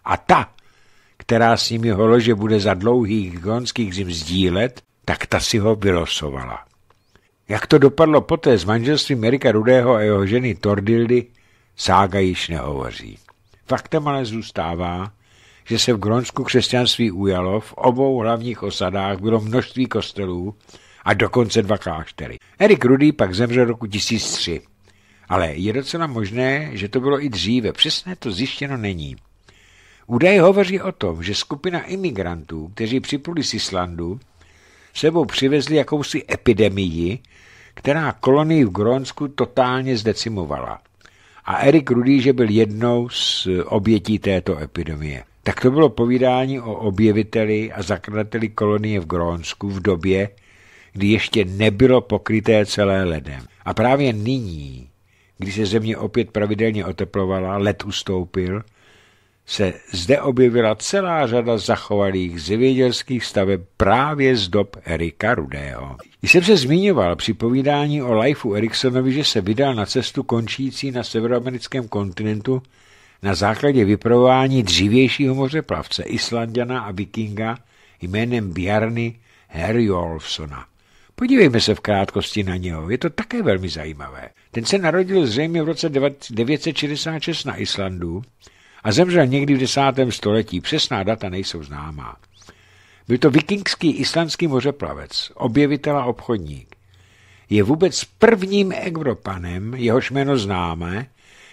a ta, která s nimi jeho lože bude za dlouhých gonských zim sdílet, tak ta si ho vylosovala. Jak to dopadlo poté s manželstvím Erika Rudého a jeho ženy Tordildy, sága již nehovoří. Faktem ale zůstává, že se v Gronsku křesťanství ujalo, v obou hlavních osadách bylo množství kostelů a dokonce dva kláštery. Erik Rudý pak zemřel roku 1003. Ale je docela možné, že to bylo i dříve, Přesně to zjištěno není. Údaje hovoří o tom, že skupina imigrantů, kteří připluli z Islandu, sebou přivezli jakousi epidemii, která kolonii v Grónsku totálně zdecimovala. A Erik že byl jednou z obětí této epidemie. Tak to bylo povídání o objeviteli a zakladateli kolonie v Grónsku v době, kdy ještě nebylo pokryté celé ledem. A právě nyní, kdy se země opět pravidelně oteplovala, led ustoupil – se zde objevila celá řada zachovalých zemědělských staveb právě z dob Erika Rudého. Když jsem se zmiňoval při povídání o Lifeu Eriksonovi, že se vydal na cestu končící na severoamerickém kontinentu na základě vyprovování dřívějšího mořeplavce Islandiana a Vikinga jménem Bjarny Herjolfsona. Podívejme se v krátkosti na něho, je to také velmi zajímavé. Ten se narodil zřejmě v roce 966 na Islandu a zemřel někdy v desátém století. Přesná data nejsou známá. Byl to vikingský islandský mořeplavec, objevitel a obchodník. Je vůbec prvním Evropanem, jehož jméno známe,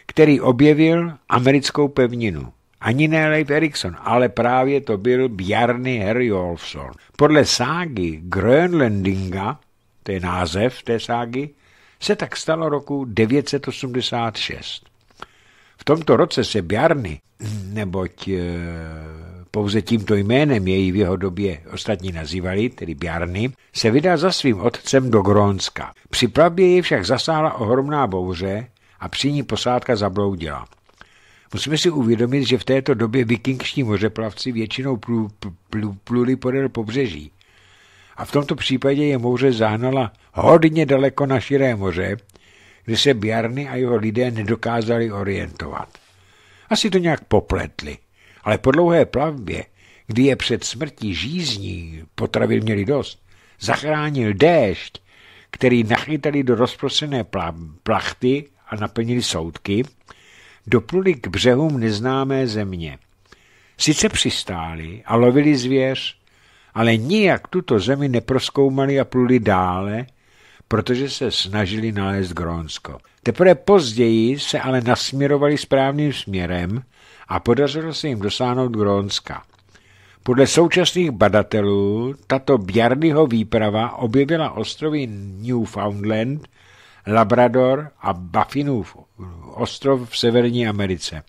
který objevil americkou pevninu. Ani ne Leif Erikson, ale právě to byl Bjarni Herjolfsson. Podle ságy Grönlandinga, to je název té ságy, se tak stalo roku 986. V tomto roce se Bjarny, neboť eh, pouze tímto jménem jej v jeho době ostatní nazývali, tedy Bjarny, se vydá za svým otcem do Grónska. Při plavbě ji však zasáhla ohromná bouře a při ní posádka zabloudila. Musíme si uvědomit, že v této době vikingští mořeplavci většinou plu, pluli podél pobřeží. A v tomto případě je moře zahnala hodně daleko na širé moře že se Bjarny a jeho lidé nedokázali orientovat. Asi to nějak popletli, ale po dlouhé plavbě, kdy je před smrtí žízní, potravil měli dost, zachránil déšť, který nachytali do rozprosené plachty a naplnili soudky, dopluli k břehům neznámé země. Sice přistáli a lovili zvěř, ale nijak tuto zemi neproskoumali a pluli dále, protože se snažili nalézt Grónsko. Teprve později se ale nasměrovali správným směrem a podařilo se jim dosáhnout Grónska. Podle současných badatelů tato Bjarnyho výprava objevila ostrovy Newfoundland, Labrador a Baffinův ostrov v Severní Americe.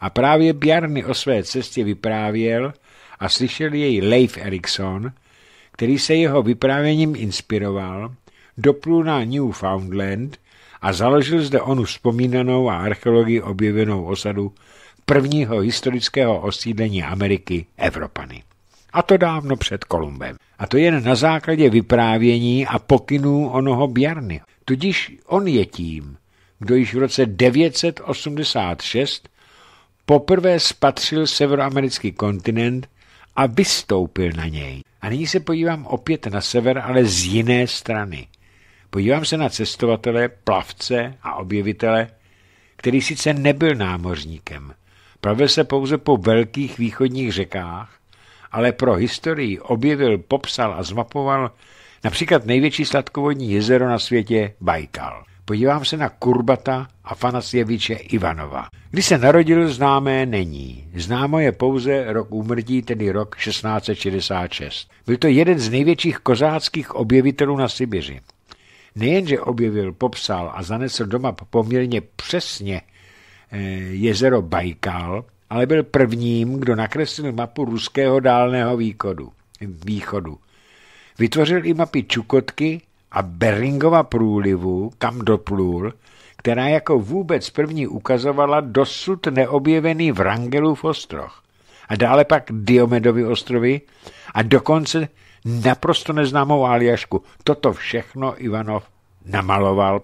A právě Bjarny o své cestě vyprávěl a slyšel jej Leif Erikson, který se jeho vyprávěním inspiroval doplul na Newfoundland a založil zde onu vzpomínanou a archeologii objevenou osadu prvního historického osídlení Ameriky Evropany. A to dávno před Kolumbem. A to jen na základě vyprávění a pokynů onoho Bjarny. Tudíž on je tím, kdo již v roce 986 poprvé spatřil severoamerický kontinent a vystoupil na něj. A nyní se podívám opět na sever, ale z jiné strany. Podívám se na cestovatele, plavce a objevitele, který sice nebyl námořníkem, pravil se pouze po velkých východních řekách, ale pro historii objevil, popsal a zmapoval například největší sladkovodní jezero na světě Bajkal. Podívám se na Kurbata a Fanasjeviče Ivanova. Kdy se narodil, známé není. Známo je pouze rok úmrtí, tedy rok 1666. Byl to jeden z největších kozáckých objevitelů na Sibiři nejenže objevil, popsal a zanesl doma poměrně přesně eh, jezero Bajkal, ale byl prvním, kdo nakreslil mapu ruského dálného východu, východu. Vytvořil i mapy Čukotky a Beringova průlivu, kam doplul, která jako vůbec první ukazovala dosud neobjevený Vrangelův ostroh a dále pak Diomedovi ostrovy a dokonce naprosto neznámou aliašku. Toto všechno Ivanov namaloval,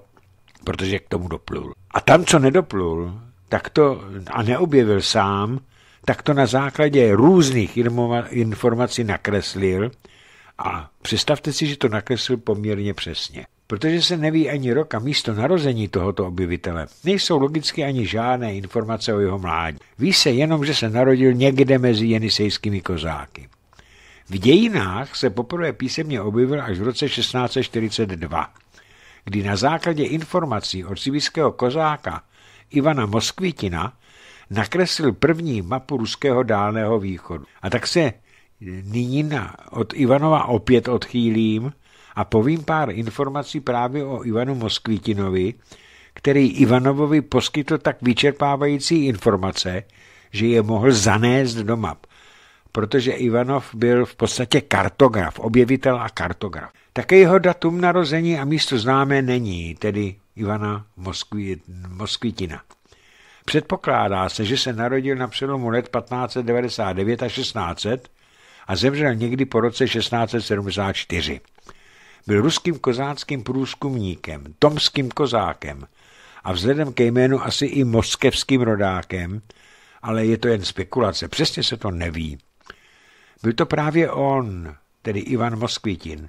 protože k tomu doplul. A tam, co nedoplul, tak to a neobjevil sám, tak to na základě různých informací nakreslil a představte si, že to nakreslil poměrně přesně. Protože se neví ani rok a místo narození tohoto objevitele, nejsou logicky ani žádné informace o jeho mládí. Ví se jenom, že se narodil někde mezi jenisejskými kozáky. V dějinách se poprvé písemně objevil až v roce 1642, kdy na základě informací od civického kozáka Ivana Moskvitina nakreslil první mapu ruského dálného východu. A tak se nyní na, od Ivanova opět odchýlím a povím pár informací právě o Ivanu Moskvitinovi, který Ivanovovi poskytl tak vyčerpávající informace, že je mohl zanést do map protože Ivanov byl v podstatě kartograf, objevitel a kartograf. Také jeho datum narození a místo známé není, tedy Ivana Moskví, Moskvitina. Předpokládá se, že se narodil na přelomu let 1599 a 1600 a zemřel někdy po roce 1674. Byl ruským kozáckým průzkumníkem, tomským kozákem a vzhledem ke jménu asi i moskevským rodákem, ale je to jen spekulace, přesně se to neví. Byl to právě on, tedy Ivan Moskvitin,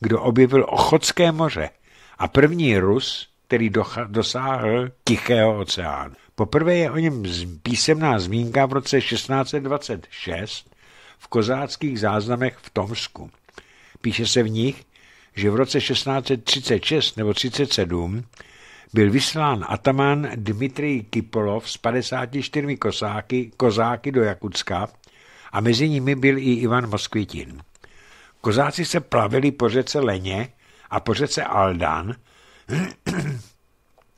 kdo objevil Ochotské moře a první Rus, který dosáhl Tichého oceánu. Poprvé je o něm písemná zmínka v roce 1626 v kozáckých záznamech v Tomsku. Píše se v nich, že v roce 1636 nebo 37 byl vyslán ataman Dmitrij Kipolov s 54 kosáky kozáky do Jakutska, a mezi nimi byl i Ivan Moskvitin. Kozáci se plavili po řece Leně a po řece Aldan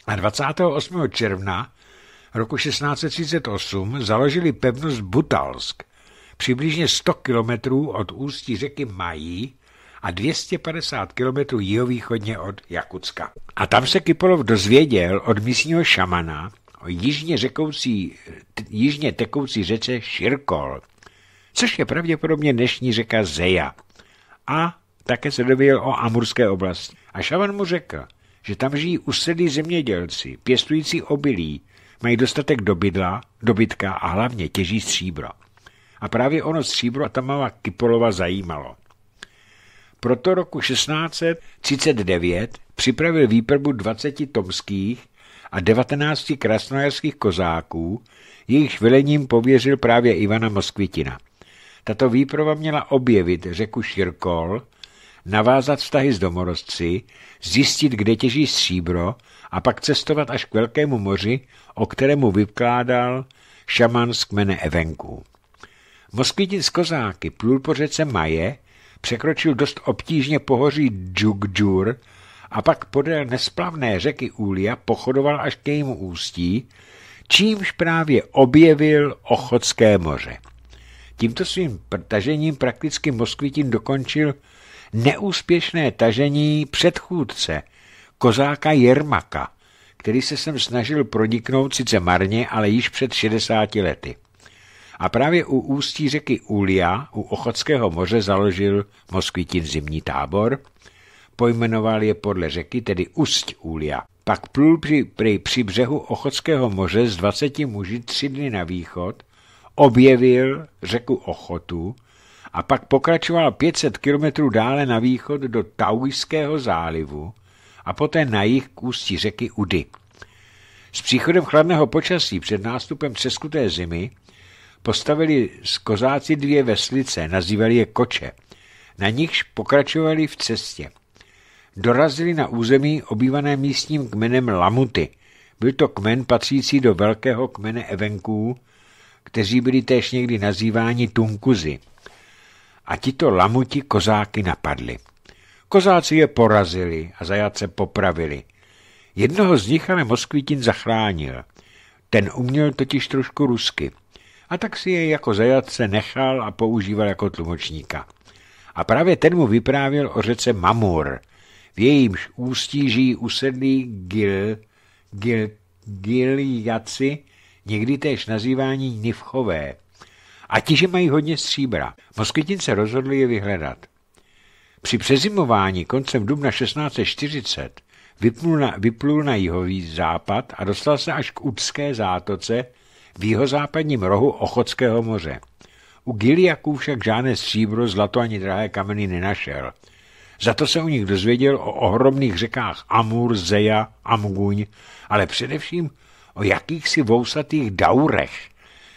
a 28. června roku 1638 založili pevnost Butalsk, přibližně 100 kilometrů od ústí řeky Mají a 250 kilometrů jihovýchodně od Jakutska. A tam se Kypolov dozvěděl od místního šamana o jižně, řekoucí, jižně tekoucí řece Širkol, což je pravděpodobně dnešní řeka Zeja. A také se dověděl o amurské oblasti. A Šavan mu řekl, že tam žijí usedlí zemědělci, pěstující obilí, mají dostatek dobydla, dobytka a hlavně těží stříbro. A právě ono stříbro Tamava Kypolova zajímalo. Proto roku 1639 připravil výprbu 20 tomských a 19 krasnojarských kozáků, jejichž velením pověřil právě Ivana Moskvitina. Tato výprava měla objevit řeku Širkol, navázat vztahy s domorodci, zjistit, kde těží stříbro a pak cestovat až k Velkému moři, o kterému vykládal šaman z kmene Evenku. Moskvitin z Kozáky plul po řece Maje, překročil dost obtížně pohoří Džugdžur a pak podél nesplavné řeky Úlia pochodoval až k jejímu ústí, čímž právě objevil Ochotské moře. Tímto svým tažením prakticky Moskvitin dokončil neúspěšné tažení předchůdce, kozáka Jermaka, který se sem snažil proniknout sice marně, ale již před 60 lety. A právě u ústí řeky Ulia u Ochotského moře založil Moskvitin zimní tábor, pojmenoval je podle řeky, tedy Úst Ulia. Pak plul při, při, při břehu Ochotského moře z 20 muži tři dny na východ objevil řeku Ochotu a pak pokračoval 500 kilometrů dále na východ do Taujského zálivu a poté na jih k ústí řeky Udy. S příchodem chladného počasí před nástupem přeskuté zimy postavili z kozáci dvě veslice, nazývali je koče. Na nichž pokračovali v cestě. Dorazili na území obývané místním kmenem Lamuty. Byl to kmen patřící do velkého kmene Evenků, kteří byli též někdy nazýváni Tunkuzi. A tito lamuti kozáky napadli. Kozáci je porazili a zajatce popravili. Jednoho z nich ale Moskvitin zachránil. Ten uměl totiž trošku rusky. A tak si jej jako zajatce nechal a používal jako tlumočníka. A právě ten mu vyprávěl o řece Mamur. V jejímž ústí žijí usedlí gil, gil, jaci, někdy též nazývání nivchové. A ti, že mají hodně stříbra, se rozhodli je vyhledat. Při přezimování koncem dubna 1640 vyplul na, vyplul na jihový západ a dostal se až k Upské zátoce v jihozápadním rohu Ochotského moře. U Giliaků však žádné stříbro, zlato ani drahé kameny nenašel. Za to se u nich dozvěděl o ohromných řekách Amur, Zeja, Amguň, ale především o jakýchsi vousatých daurech,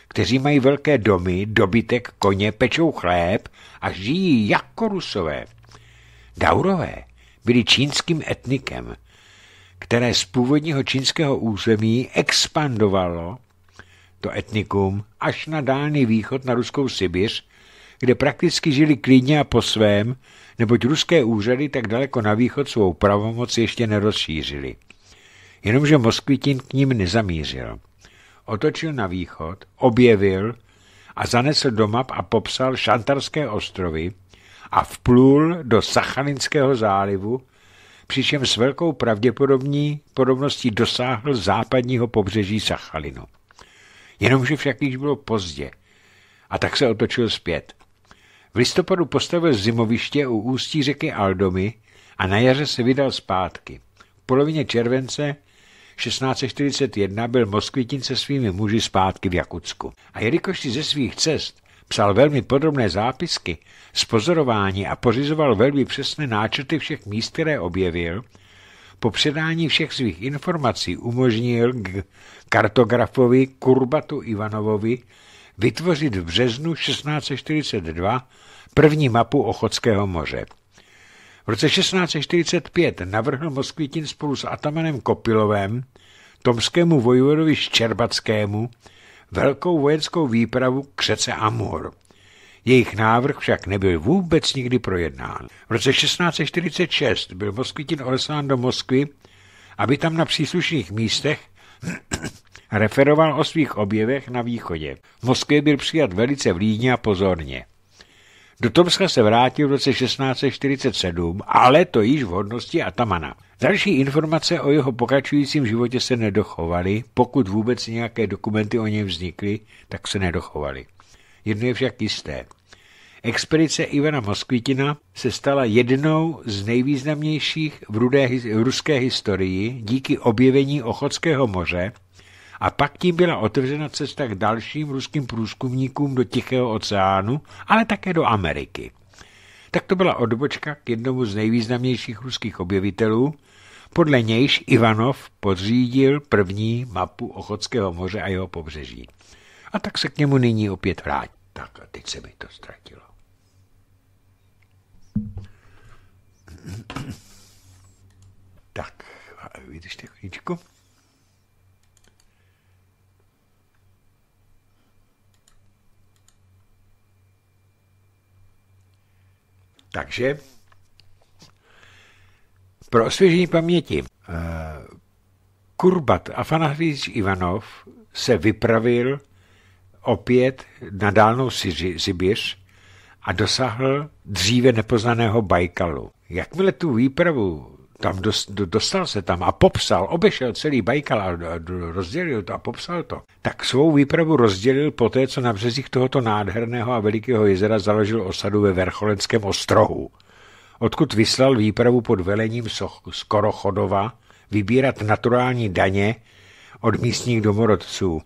kteří mají velké domy, dobytek, koně, pečou chléb a žijí jako rusové. Daurové byli čínským etnikem, které z původního čínského území expandovalo to etnikum až na dálný východ na ruskou Sibiř, kde prakticky žili klidně a po svém, neboť ruské úřady tak daleko na východ svou pravomoc ještě nerozšířili jenomže Moskvitín k ním nezamířil. Otočil na východ, objevil a zanesl do map a popsal Šantarské ostrovy a vplul do Sachalinského zálivu, přičem s velkou pravděpodobní podobností dosáhl západního pobřeží Sachalinu. Jenomže však již bylo pozdě a tak se otočil zpět. V listopadu postavil zimoviště u ústí řeky Aldomy a na jaře se vydal zpátky. V polovině července 1641 byl Moskvitin se svými muži zpátky v Jakutsku. A jelikož si ze svých cest psal velmi podrobné zápisky spozorování a pořizoval velmi přesné náčrty všech míst, které objevil, po předání všech svých informací umožnil kartografovi Kurbatu Ivanovovi vytvořit v březnu 1642 první mapu Ochotského moře. V roce 1645 navrhl Moskvitin spolu s Atamanem Kopilovem tomskému vojvodovi Ščerbackému velkou vojenskou výpravu k řece Amur. Jejich návrh však nebyl vůbec nikdy projednán. V roce 1646 byl Moskvitin odeslán do Moskvy, aby tam na příslušných místech (coughs) referoval o svých objevech na východě. V Moskvě byl přijat velice vlídně a pozorně. Do Tomska se vrátil v roce 1647, ale to již v hodnosti atamana. Další informace o jeho pokračujícím životě se nedochovaly, pokud vůbec nějaké dokumenty o něm vznikly, tak se nedochovaly. Jedno je však jisté. Expedice Ivana Moskvitina se stala jednou z nejvýznamnějších v, rudé, v ruské historii díky objevení Ochotského moře a pak tím byla otevřena cesta k dalším ruským průzkumníkům do Tichého oceánu, ale také do Ameriky. Tak to byla odbočka k jednomu z nejvýznamnějších ruských objevitelů, podle nějž Ivanov podřídil první mapu Ochotského moře a jeho pobřeží. A tak se k němu nyní opět vrátí. Tak a teď se mi to ztratilo. Tak, vydržte chvíličku. Takže pro osvěžení paměti eh, Kurbat Afanasíč Ivanov se vypravil opět na dálnou Sibiř a dosáhl dříve nepoznaného Bajkalu. Jakmile tu výpravu tam dostal se tam a popsal, obešel celý Bajkal a rozdělil to a popsal to, tak svou výpravu rozdělil po té, co na březích tohoto nádherného a velikého jezera založil osadu ve Vercholenském ostrohu, odkud vyslal výpravu pod velením Skorochodova vybírat naturální daně od místních domorodců.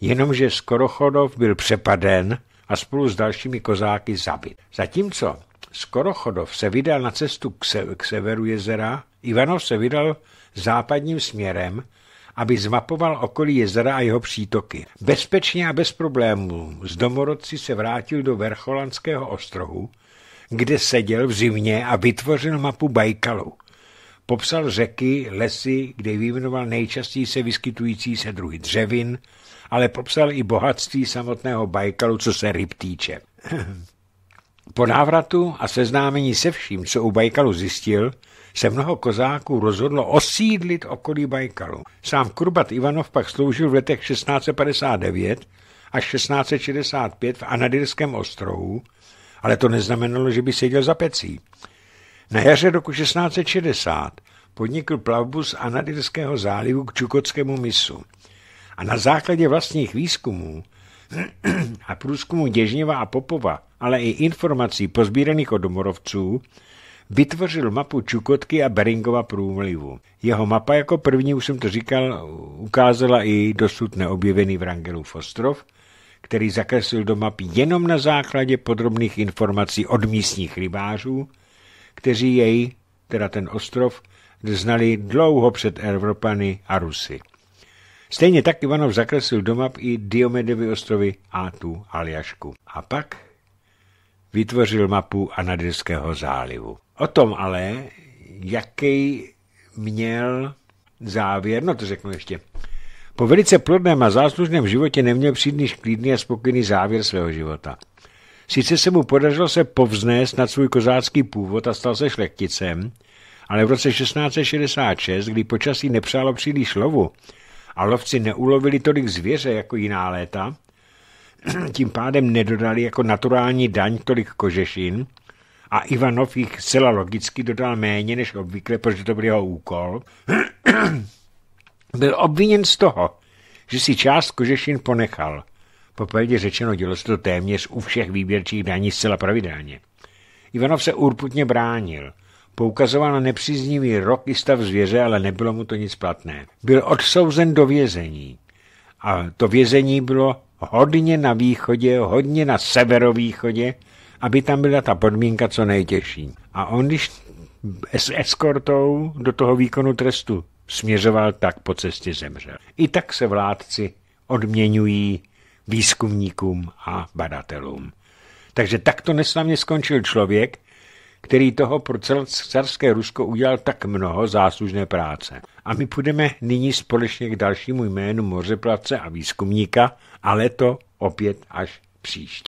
Jenomže Skorochodov byl přepaden a spolu s dalšími kozáky zabit. Zatímco Skorochodov se vydal na cestu k, se, k severu jezera, Ivanov se vydal západním směrem, aby zmapoval okolí jezera a jeho přítoky. Bezpečně a bez problémů z domorodci se vrátil do Vercholanského ostrohu, kde seděl v zimě a vytvořil mapu Bajkalu. Popsal řeky, lesy, kde vyjmenoval nejčastěji se vyskytující se druhy dřevin, ale popsal i bohatství samotného Bajkalu, co se ryb týče. (clears throat) Po návratu a seznámení se vším, co u Bajkalu zjistil, se mnoho kozáků rozhodlo osídlit okolí Bajkalu. Sám Kurbat Ivanov pak sloužil v letech 1659 až 1665 v Anadirském ostrohu, ale to neznamenalo, že by seděl za pecí. Na jaře roku 1660 podnikl plavbu z Anadirského zálivu k Čukotskému misu a na základě vlastních výzkumů a průzkumu Děžněva a Popova, ale i informací pozbíraných od domorovců, vytvořil mapu Čukotky a Beringova průmlivu. Jeho mapa jako první, už jsem to říkal, ukázala i dosud neobjevený Vrangelův ostrov, který zakreslil do mapy jenom na základě podrobných informací od místních rybářů, kteří jej, teda ten ostrov, znali dlouho před Evropany a Rusy. Stejně tak Ivanov zakreslil do map i Diomedovy ostrovy a a Aljašku. A pak vytvořil mapu Anadirského zálivu. O tom ale, jaký měl závěr, no to řeknu ještě. Po velice plodném a záslužném životě neměl příliš klidný a spokojený závěr svého života. Sice se mu podařilo se povznést nad svůj kozácký původ a stal se šlechticem, ale v roce 1666, kdy počasí nepřálo příliš lovu, a lovci neulovili tolik zvěře jako jiná léta, (clears throat) tím pádem nedodali jako naturální daň tolik kožešin a Ivanov jich zcela logicky dodal méně než obvykle, protože to byl jeho úkol, (clears throat) byl obviněn z toho, že si část kožešin ponechal. Popravdě řečeno, dělo se to téměř u všech výběrčích daní zcela pravidelně. Ivanov se urputně bránil – Poukazoval na nepříznivý rok i stav zvěře, ale nebylo mu to nic platné. Byl odsouzen do vězení. A to vězení bylo hodně na východě, hodně na severovýchodě, aby tam byla ta podmínka co nejtěžší. A on, když s eskortou do toho výkonu trestu směřoval, tak po cestě zemřel. I tak se vládci odměňují výzkumníkům a badatelům. Takže takto neslavně skončil člověk, který toho pro carské Rusko udělal tak mnoho záslužné práce. A my půjdeme nyní společně k dalšímu jménu mořeplace a výzkumníka, ale to opět až příště.